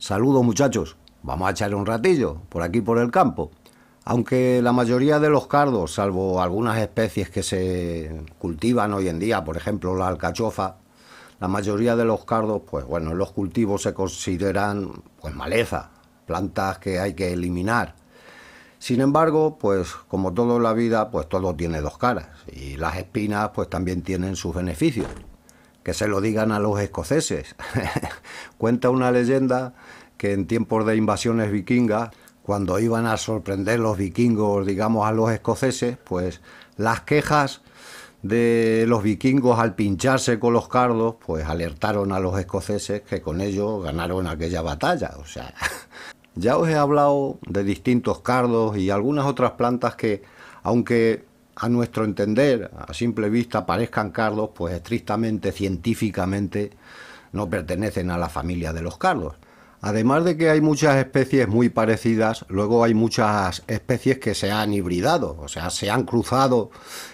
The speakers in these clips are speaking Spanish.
Saludos muchachos, vamos a echar un ratillo por aquí por el campo. Aunque la mayoría de los cardos, salvo algunas especies que se cultivan hoy en día, por ejemplo la alcachofa, la mayoría de los cardos, pues bueno, los cultivos se consideran pues maleza, plantas que hay que eliminar. Sin embargo, pues como todo en la vida, pues todo tiene dos caras y las espinas pues también tienen sus beneficios que se lo digan a los escoceses. Cuenta una leyenda que en tiempos de invasiones vikingas, cuando iban a sorprender los vikingos, digamos, a los escoceses, pues las quejas de los vikingos al pincharse con los cardos, pues alertaron a los escoceses que con ellos ganaron aquella batalla. O sea, ya os he hablado de distintos cardos y algunas otras plantas que, aunque a nuestro entender, a simple vista, parezcan cardos, pues estrictamente, científicamente, no pertenecen a la familia de los cardos. Además de que hay muchas especies muy parecidas, luego hay muchas especies que se han hibridado, o sea, se han cruzado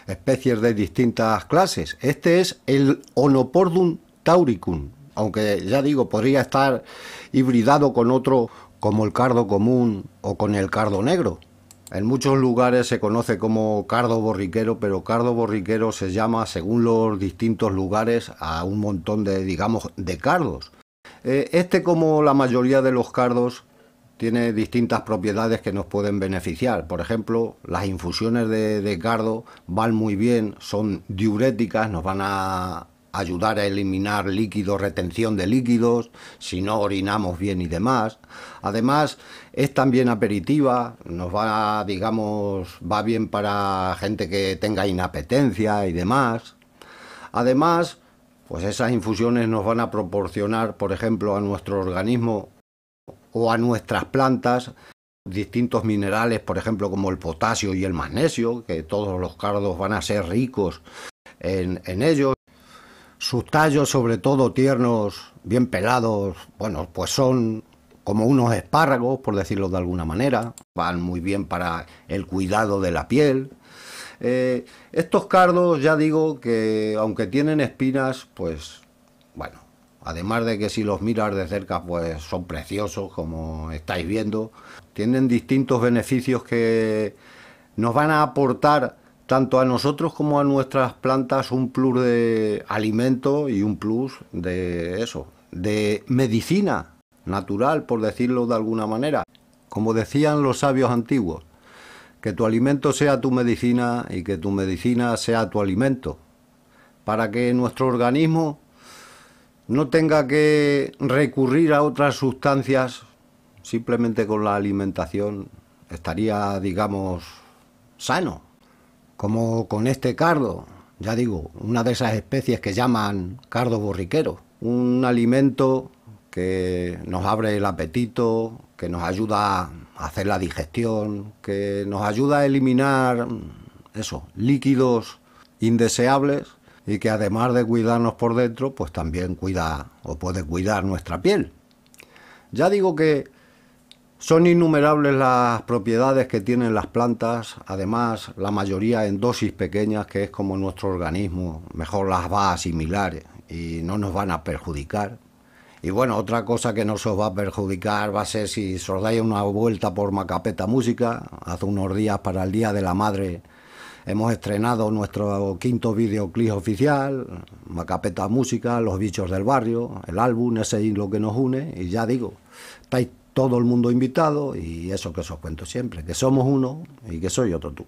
especies de distintas clases. Este es el Onopordum tauricum, aunque ya digo, podría estar hibridado con otro como el cardo común o con el cardo negro. En muchos lugares se conoce como cardo borriquero, pero cardo borriquero se llama, según los distintos lugares, a un montón de, digamos, de cardos. Eh, este, como la mayoría de los cardos, tiene distintas propiedades que nos pueden beneficiar. Por ejemplo, las infusiones de, cardo van muy bien, son diuréticas, nos van a ayudar a eliminar líquidos, retención de líquidos, si no orinamos bien y demás. Además, es también aperitiva, nos va, digamos, va bien para gente que tenga inapetencia y demás. Además, pues esas infusiones nos van a proporcionar, por ejemplo, a nuestro organismo o a nuestras plantas distintos minerales, por ejemplo, como el potasio y el magnesio, que todos los cardos van a ser ricos en ellos sus tallos, sobre todo tiernos, bien pelados, bueno, pues son como unos espárragos, por decirlo de alguna manera. Van muy bien para el cuidado de la piel. Eh, estos cardos, ya digo que aunque tienen espinas, pues bueno, además de que si los miras de cerca, pues son preciosos, como estáis viendo, tienen distintos beneficios que nos van a aportar tanto a nosotros como a nuestras plantas un plus de alimento y un plus de eso, de medicina natural, por decirlo de alguna manera. Como decían los sabios antiguos, que tu alimento sea tu medicina y que tu medicina sea tu alimento, para que nuestro organismo no tenga que recurrir a otras sustancias, simplemente con la alimentación estaría, digamos, sano como con este cardo, ya digo, una de esas especies que llaman cardo borriquero, un alimento que nos abre el apetito, que nos ayuda a hacer la digestión, que nos ayuda a eliminar mm, eso, líquidos indeseables y que además de cuidarnos por dentro, pues también cuida o puede cuidar nuestra piel. Ya digo que son innumerables las propiedades que tienen las plantas, además la mayoría en dosis pequeñas, que es como nuestro organismo mejor las va a asimilar y no nos van a perjudicar. Y bueno, otra cosa que no se os va a perjudicar va a ser si os dais una vuelta por Macapeta Música. Hace unos días para el Día de la Madre hemos estrenado nuestro quinto videoclip oficial, Macapeta Música, Los Bichos del Barrio, el álbum, ese es lo que nos une. Y ya digo, estáis todo el mundo invitado y eso que os cuento siempre, que somos uno y que soy otro tú.